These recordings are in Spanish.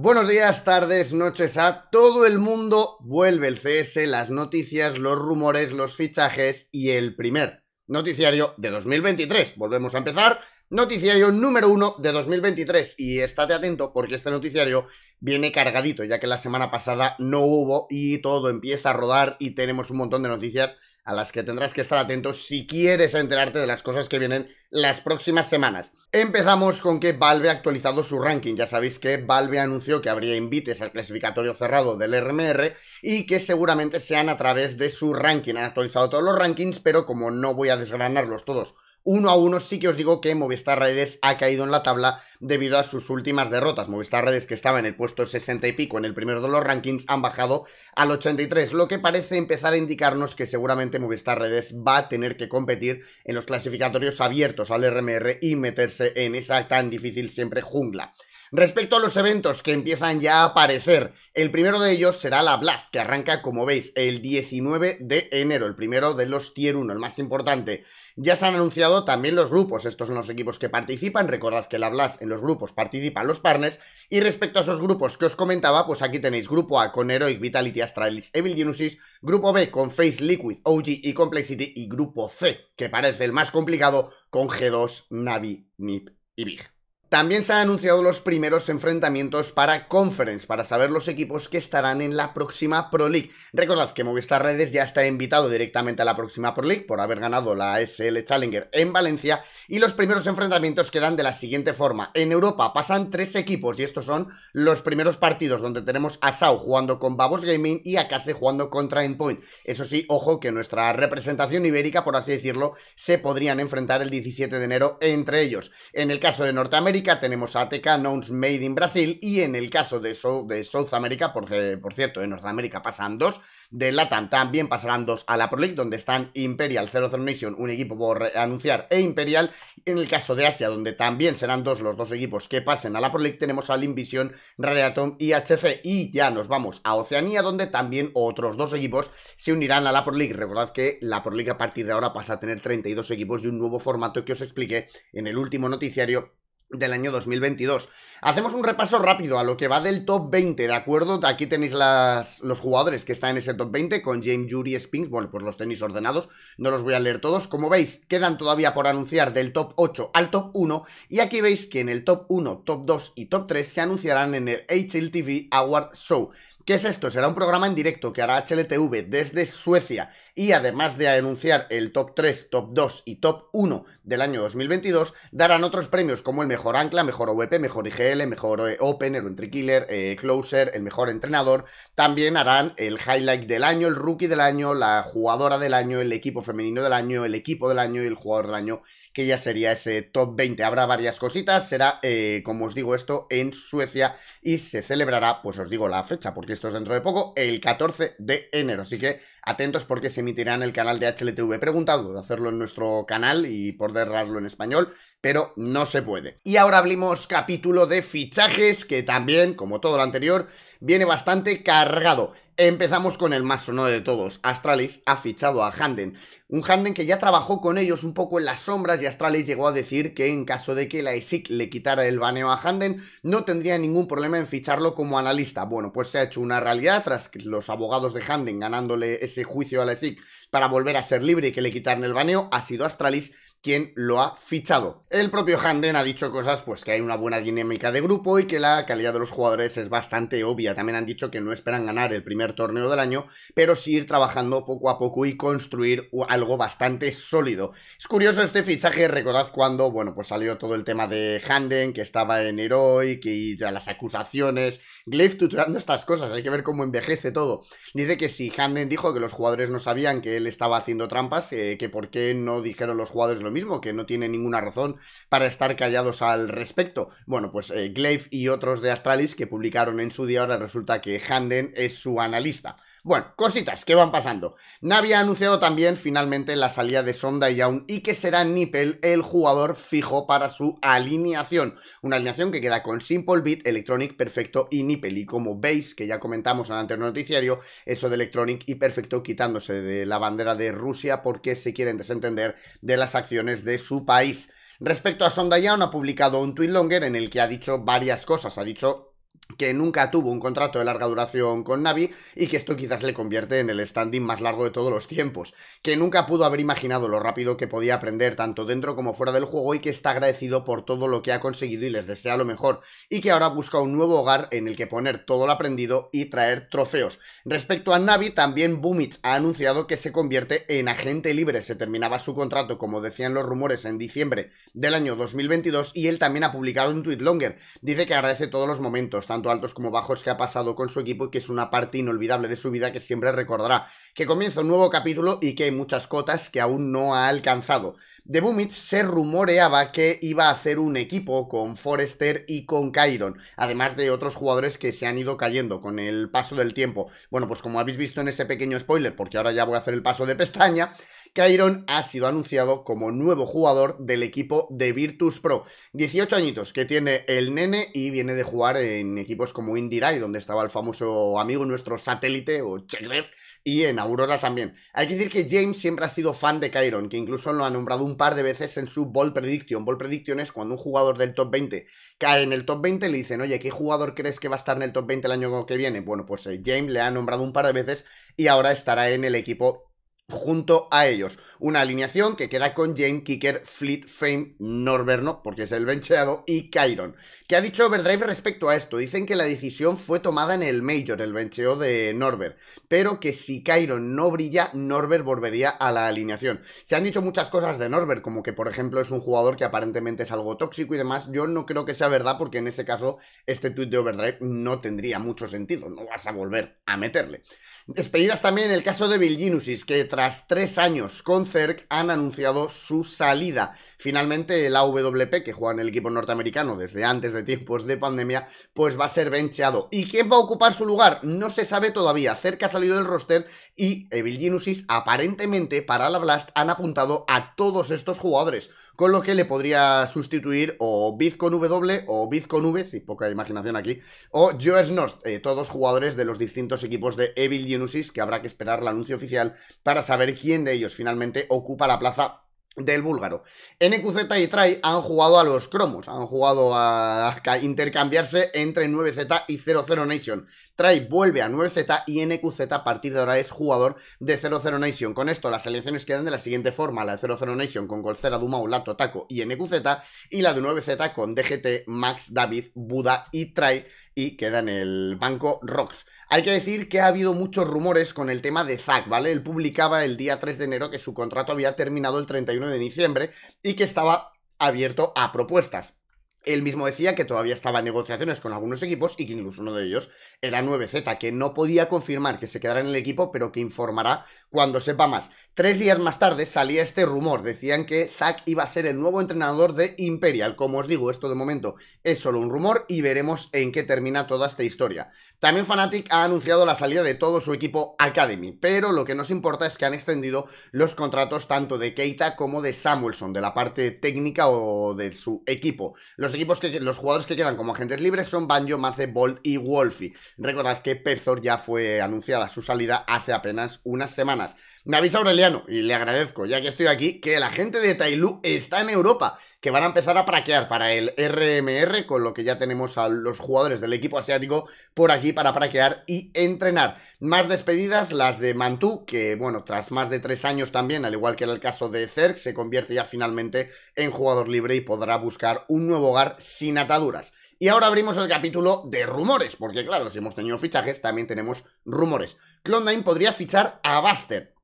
Buenos días, tardes, noches a todo el mundo. Vuelve el CS, las noticias, los rumores, los fichajes y el primer noticiario de 2023. Volvemos a empezar. Noticiario número uno de 2023 y estate atento porque este noticiario viene cargadito ya que la semana pasada no hubo y todo empieza a rodar y tenemos un montón de noticias a las que tendrás que estar atento si quieres enterarte de las cosas que vienen las próximas semanas. Empezamos con que Valve ha actualizado su ranking. Ya sabéis que Valve anunció que habría invites al clasificatorio cerrado del RMR y que seguramente sean a través de su ranking. Han actualizado todos los rankings, pero como no voy a desgranarlos todos uno a uno sí que os digo que Movistar Redes ha caído en la tabla debido a sus últimas derrotas. Movistar Redes, que estaba en el puesto 60 y pico en el primero de los rankings, han bajado al 83, lo que parece empezar a indicarnos que seguramente Movistar Redes va a tener que competir en los clasificatorios abiertos al RMR y meterse en esa tan difícil siempre jungla. Respecto a los eventos que empiezan ya a aparecer, el primero de ellos será la Blast, que arranca, como veis, el 19 de enero, el primero de los Tier 1, el más importante. Ya se han anunciado también los grupos, estos son los equipos que participan, recordad que la Blast en los grupos participan los partners, y respecto a esos grupos que os comentaba, pues aquí tenéis grupo A con Heroic, Vitality, Astralis, Evil Genesis, grupo B con Face, Liquid, OG y Complexity, y grupo C, que parece el más complicado, con G2, Navi, Nip y Big. También se han anunciado los primeros enfrentamientos para Conference, para saber los equipos que estarán en la próxima Pro League. Recordad que Movistar Redes ya está invitado directamente a la próxima Pro League por haber ganado la SL Challenger en Valencia y los primeros enfrentamientos quedan de la siguiente forma. En Europa pasan tres equipos y estos son los primeros partidos donde tenemos a Sao jugando con Babos Gaming y a Kase jugando contra Endpoint. Eso sí, ojo que nuestra representación ibérica, por así decirlo, se podrían enfrentar el 17 de enero entre ellos. En el caso de Norteamérica, tenemos a ATK Nouns Made in Brasil y en el caso de, South America, porque por cierto, en Norteamérica pasan dos, de Latam también pasarán dos a la Pro League, donde están Imperial, Zero Nation, un equipo por anunciar, e Imperial. En el caso de Asia, donde también serán dos los dos equipos que pasen a la Pro League, tenemos a Limvision, Radiatom y HC. Y ya nos vamos a Oceanía, donde también otros dos equipos se unirán a la Pro League. Recordad que la Pro League a partir de ahora pasa a tener 32 equipos y un nuevo formato que os expliqué en el último noticiario del año 2022. Hacemos un repaso rápido a lo que va del top 20, ¿de acuerdo? Aquí tenéis los jugadores que están en ese top 20 con James Jury, Spinks, bueno, pues los tenéis ordenados, no los voy a leer todos. Como veis, quedan todavía por anunciar del top 8 al top 1 y aquí veis que en el top 1, top 2 y top 3 se anunciarán en el HLTV Award Show. ¿Qué es esto? Será un programa en directo que hará HLTV desde Suecia y además de anunciar el top 3, top 2 y top 1 del año 2022, darán otros premios como el mejor ancla, mejor OVP, mejor IGL, mejor eh, Open, o entry killer, eh, closer, el mejor entrenador. También harán el highlight del año, el rookie del año, la jugadora del año, el equipo femenino del año, el equipo del año y el jugador del año que ya sería ese top 20. Habrá varias cositas, será, eh, como os digo, esto en Suecia y se celebrará, pues os digo la fecha, porque esto es dentro de poco, el 14 de enero. Así que atentos porque se emitirá en el canal de HLTV. Preguntado de hacerlo en nuestro canal y por derrarlo en español pero no se puede. Y ahora hablemos capítulo de fichajes, que también, como todo lo anterior, viene bastante cargado. Empezamos con el más sonoro de todos. Astralis ha fichado a Handen. Un Handen que ya trabajó con ellos un poco en las sombras y Astralis llegó a decir que en caso de que la ESIC le quitara el baneo a Handen, no tendría ningún problema en ficharlo como analista. Bueno, pues se ha hecho una realidad tras los abogados de Handen ganándole ese juicio a la ESIC para volver a ser libre y que le quitaran el baneo, ha sido Astralis quien lo ha fichado. El propio Handen ha dicho cosas, pues que hay una buena dinámica de grupo y que la calidad de los jugadores es bastante obvia. También han dicho que no esperan ganar el primer torneo del año, pero sí ir trabajando poco a poco y construir algo bastante sólido. Es curioso este fichaje, recordad cuando, bueno, pues salió todo el tema de Handen, que estaba en Heroic y las acusaciones. Glaive tutorando estas cosas, hay que ver cómo envejece todo. Dice que si Handen dijo que los jugadores no sabían que él estaba haciendo trampas, eh, que por qué no dijeron los jugadores lo mismo, que no tiene ninguna razón para estar callados al respecto. Bueno, pues eh, Glaive y otros de Astralis que publicaron en su día, ahora resulta que Handen es su analista. Bueno, cositas que van pasando. Navia ha anunciado también finalmente la salida de Sonda y y que será Nippel el jugador fijo para su alineación. Una alineación que queda con Simple Beat, Electronic, Perfecto y Nippel. Y como veis, que ya comentamos en el anterior noticiario, eso de Electronic y Perfecto quitándose de la bandera de Rusia porque se quieren desentender de las acciones de su país. Respecto a Sonda ha publicado un tweet longer en el que ha dicho varias cosas. Ha dicho que nunca tuvo un contrato de larga duración con Navi y que esto quizás le convierte en el standing más largo de todos los tiempos, que nunca pudo haber imaginado lo rápido que podía aprender tanto dentro como fuera del juego y que está agradecido por todo lo que ha conseguido y les desea lo mejor, y que ahora busca un nuevo hogar en el que poner todo lo aprendido y traer trofeos. Respecto a Navi, también Boomitz ha anunciado que se convierte en agente libre, se terminaba su contrato como decían los rumores en diciembre del año 2022 y él también ha publicado un tweet longer, dice que agradece todos los momentos, tanto altos como bajos que ha pasado con su equipo y que es una parte inolvidable de su vida que siempre recordará. Que comienza un nuevo capítulo y que hay muchas cotas que aún no ha alcanzado. De Boomits se rumoreaba que iba a hacer un equipo con Forrester y con Kairon, además de otros jugadores que se han ido cayendo con el paso del tiempo. Bueno, pues como habéis visto en ese pequeño spoiler, porque ahora ya voy a hacer el paso de pestaña, Kyron ha sido anunciado como nuevo jugador del equipo de Virtus Pro. 18 añitos que tiene el nene y viene de jugar en equipos como Indirai, donde estaba el famoso amigo nuestro satélite o Chegref, y en Aurora también. Hay que decir que James siempre ha sido fan de Kyron, que incluso lo ha nombrado un par de veces en su Ball Prediction. Ball Prediction es cuando un jugador del top 20 cae en el top 20 le dicen, oye, ¿qué jugador crees que va a estar en el top 20 el año que viene? Bueno, pues eh, James le ha nombrado un par de veces y ahora estará en el equipo junto a ellos. Una alineación que queda con Jane, Kicker, Fleet, Fame, Norberno, porque es el bencheado, y Kyron. ¿Qué ha dicho Overdrive respecto a esto? Dicen que la decisión fue tomada en el Major, el bencheo de Norbert, pero que si Kyron no brilla, Norbert volvería a la alineación. Se han dicho muchas cosas de Norbert, como que por ejemplo es un jugador que aparentemente es algo tóxico y demás. Yo no creo que sea verdad, porque en ese caso este tuit de Overdrive no tendría mucho sentido, no vas a volver a meterle. Despedidas también en el caso de Genusis, que tras tres años con CERC han anunciado su salida. Finalmente, el AWP, que juega en el equipo norteamericano desde antes de tiempos de pandemia, pues va a ser bencheado. ¿Y quién va a ocupar su lugar? No se sabe todavía. CERC ha salido del roster y Evil eh, Genusis, aparentemente, para la Blast, han apuntado a todos estos jugadores, con lo que le podría sustituir o Biz con W o Biz con V, si poca imaginación aquí, o Joe Nost, eh, todos jugadores de los distintos equipos de Evil que habrá que esperar el anuncio oficial para saber quién de ellos finalmente ocupa la plaza del búlgaro. NQZ y Try han jugado a los cromos, han jugado a intercambiarse entre 9Z y 00 Nation. Try vuelve a 9Z y NQZ a partir de ahora es jugador de 00 Nation. Con esto las selecciones quedan de la siguiente forma, la de 00 Nation con Golcera, Dumau, Lato, Taco y NQZ y la de 9Z con DGT, Max, David, Buda y Try y queda en el banco Rocks. Hay que decir que ha habido muchos rumores con el tema de Zack, ¿vale? Él publicaba el día 3 de enero que su contrato había terminado el 31 de diciembre y que estaba abierto a propuestas. Él mismo decía que todavía estaba en negociaciones con algunos equipos y que incluso uno de ellos era 9Z, que no podía confirmar que se quedara en el equipo, pero que informará cuando sepa más. Tres días más tarde salía este rumor, decían que Zack iba a ser el nuevo entrenador de Imperial. Como os digo, esto de momento es solo un rumor y veremos en qué termina toda esta historia. También Fnatic ha anunciado la salida de todo su equipo Academy, pero lo que nos importa es que han extendido los contratos tanto de Keita como de Samuelson, de la parte técnica o de su equipo. Los equipos que los jugadores que quedan como agentes libres son Banjo, Mace, Bolt y Wolfie. Recordad que Pezor ya fue anunciada su salida hace apenas unas semanas. Me avisa Aureliano y le agradezco, ya que estoy aquí, que la gente de Tailu está en Europa que van a empezar a praquear para el RMR, con lo que ya tenemos a los jugadores del equipo asiático por aquí para praquear y entrenar. Más despedidas, las de Mantú, que bueno, tras más de tres años también, al igual que era el caso de Zerg, se convierte ya finalmente en jugador libre y podrá buscar un nuevo hogar sin ataduras. Y ahora abrimos el capítulo de rumores, porque claro, si hemos tenido fichajes, también tenemos rumores. Clondine podría fichar a Buster,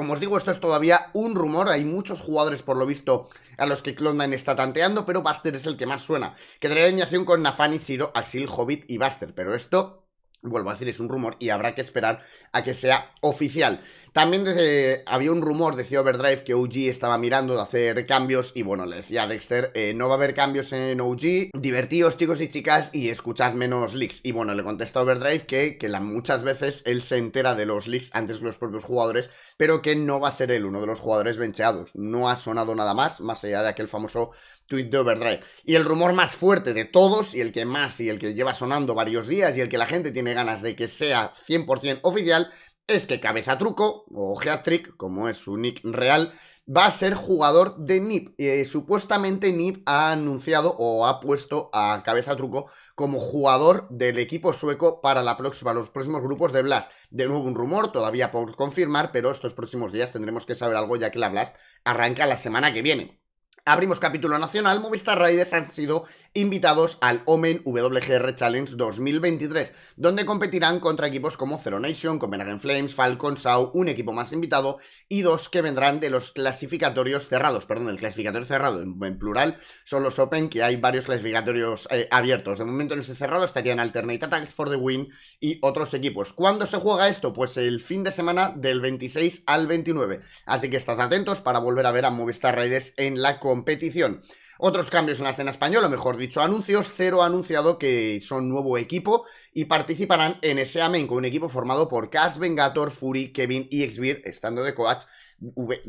como os digo, esto es todavía un rumor, hay muchos jugadores por lo visto a los que Clonan está tanteando, pero Buster es el que más suena. Quedaría alineación con Nafani, Siro, Axil, Hobbit y Buster, pero esto vuelvo a decir, es un rumor y habrá que esperar a que sea oficial. También había un rumor, decía Overdrive, que OG estaba mirando de hacer cambios y bueno, le decía a Dexter, eh, no va a haber cambios en OG, divertíos chicos y chicas y escuchad menos leaks. Y bueno, le contesta Overdrive que, que muchas veces él se entera de los leaks antes que los propios jugadores, pero que no va a ser él uno de los jugadores bencheados. No ha sonado nada más, más allá de aquel famoso tweet de Overdrive. Y el rumor más fuerte de todos y el que más y el que lleva sonando varios días y el que la gente tiene ganas de que sea 100% oficial es que Cabeza Truco, o Geatric como es su nick real, va a ser jugador de NIP. y eh, supuestamente NIP ha anunciado o ha puesto a Cabeza Truco como jugador del equipo sueco para, la próxima, los próximos grupos de Blast. De nuevo un rumor, todavía por confirmar, pero estos próximos días tendremos que saber algo ya que la Blast arranca la semana que viene. Abrimos capítulo nacional, Movistar Raiders han sido invitados al Omen WGR Challenge 2023, donde competirán contra equipos como Zero Nation, Copenhagen Flames, Falcon, Sau, un equipo más invitado y dos que vendrán de los clasificatorios cerrados, perdón, el clasificatorio cerrado en, plural son los Open, que hay varios clasificatorios eh, abiertos. De momento en ese cerrado estarían Alternate Attacks for the Win y otros equipos. ¿Cuándo se juega esto? Pues el fin de semana del 26 al 29. Así que estad atentos para volver a ver a Movistar Raiders en la competición. Otros cambios en la escena española, mejor dicho, anuncios. Cero ha anunciado que son nuevo equipo y participarán en ese Amen con un equipo formado por Cash, Vengator, Fury, Kevin y Xbir estando de coach v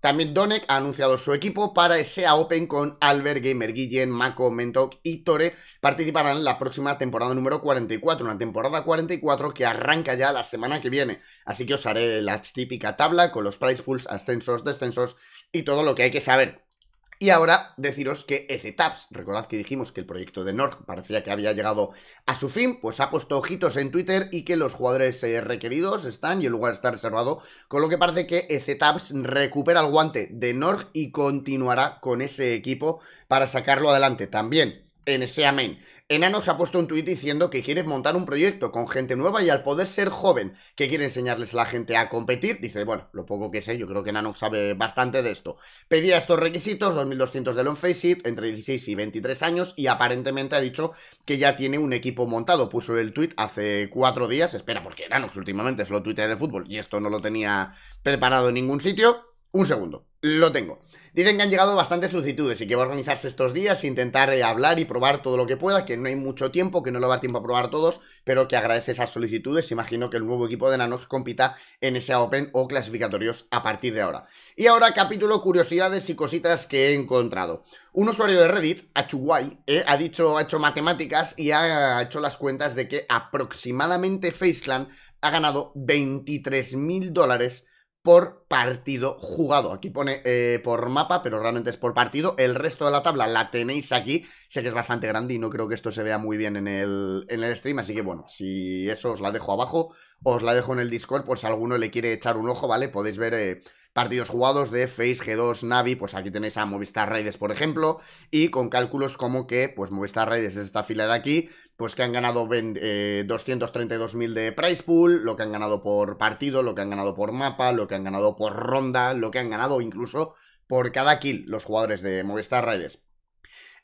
También Donek ha anunciado su equipo para SEA Open con Albert, Gamer Guillen, Mako, Mentok y Tore. Participarán la próxima temporada número 44, una temporada 44 que arranca ya la semana que viene. Así que os haré la típica tabla con los price pools, ascensos, descensos y todo lo que hay que saber. Y ahora deciros que EZTAPS, recordad que dijimos que el proyecto de Norg parecía que había llegado a su fin, pues ha puesto ojitos en Twitter y que los jugadores eh, requeridos están y el lugar está reservado, con lo que parece que EZTAPS recupera el guante de Norg y continuará con ese equipo para sacarlo adelante. También en ese amén. Enano ha puesto un tuit diciendo que quiere montar un proyecto con gente nueva y al poder ser joven, que quiere enseñarles a la gente a competir, dice, bueno, lo poco que sé, yo creo que Enanox sabe bastante de esto. Pedía estos requisitos, 2200 de long face entre 16 y 23 años y aparentemente ha dicho que ya tiene un equipo montado. Puso el tuit hace cuatro días, espera, porque Enanox últimamente solo tuitea de fútbol y esto no lo tenía preparado en ningún sitio. Un segundo, lo tengo. Dicen que han llegado bastantes solicitudes y que va a organizarse estos días, e intentar eh, hablar y probar todo lo que pueda, que no hay mucho tiempo, que no lo va a tiempo a probar todos, pero que agradece esas solicitudes. Imagino que el nuevo equipo de Nanox compita en ese Open o clasificatorios a partir de ahora. Y ahora capítulo curiosidades y cositas que he encontrado. Un usuario de Reddit, Achuguay, eh, ha dicho, ha hecho matemáticas y ha hecho las cuentas de que aproximadamente FaceClan ha ganado 23.000 dólares por partido jugado. Aquí pone eh, por mapa, pero realmente es por partido. El resto de la tabla la tenéis aquí. Sé que es bastante grande y no creo que esto se vea muy bien en el, en el stream, así que bueno, si eso os la dejo abajo, os la dejo en el Discord por si alguno le quiere echar un ojo, ¿vale? Podéis ver... Eh, partidos jugados de Face, G2, Navi, pues aquí tenéis a Movistar Raiders, por ejemplo, y con cálculos como que, pues Movistar Raiders es esta fila de aquí, pues que han ganado 232.000 eh, de price pool, lo que han ganado por partido, lo que han ganado por mapa, lo que han ganado por ronda, lo que han ganado incluso por cada kill los jugadores de Movistar Raiders.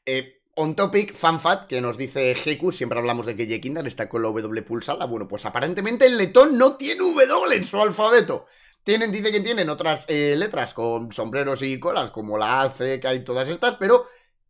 Eh, On topic, fanfat, que nos dice GQ, siempre hablamos de que Jekindar está con la W pulsada. Bueno, pues aparentemente el letón no tiene W en su alfabeto. Tienen, dice que tienen otras eh, letras con sombreros y colas, como la A, C, y todas estas, pero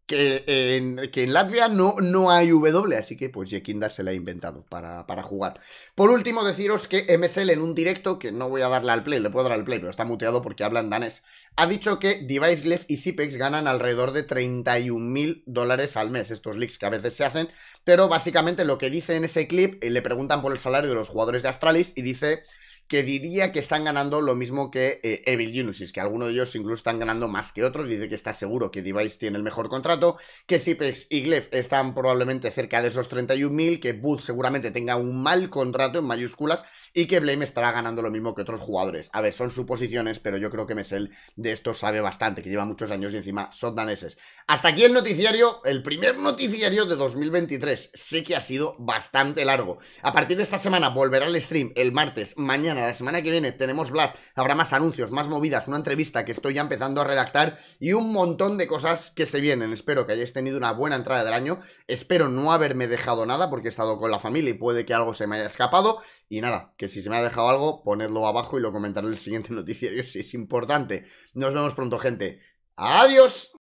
que en, que en Latvia no, no hay W, así que pues Jekinda se la ha inventado para, para, jugar. Por último, deciros que MSL en un directo, que no voy a darle al play, le puedo dar al play, pero está muteado porque hablan danés, ha dicho que Device Left y Sipex ganan alrededor de 31.000 dólares al mes, estos leaks que a veces se hacen, pero básicamente lo que dice en ese clip, eh, le preguntan por el salario de los jugadores de Astralis y dice que diría que están ganando lo mismo que eh, Evil Genius, que algunos de ellos incluso están ganando más que otros, dice que está seguro que Device tiene el mejor contrato, que Sipex y Glef están probablemente cerca de esos 31.000, que Booth seguramente tenga un mal contrato en mayúsculas y que Blame estará ganando lo mismo que otros jugadores. A ver, son suposiciones, pero yo creo que Mesel de esto sabe bastante, que lleva muchos años y encima son daneses. Hasta aquí el noticiario, el primer noticiario de 2023. Sé que ha sido bastante largo. A partir de esta semana volverá el stream el martes, mañana la semana que viene tenemos Blast, habrá más anuncios, más movidas, una entrevista que estoy ya empezando a redactar y un montón de cosas que se vienen. Espero que hayáis tenido una buena entrada del año, espero no haberme dejado nada porque he estado con la familia y puede que algo se me haya escapado. Y nada, que si se me ha dejado algo, ponedlo abajo y lo comentaré en el siguiente noticiero si es importante. Nos vemos pronto, gente. ¡Adiós!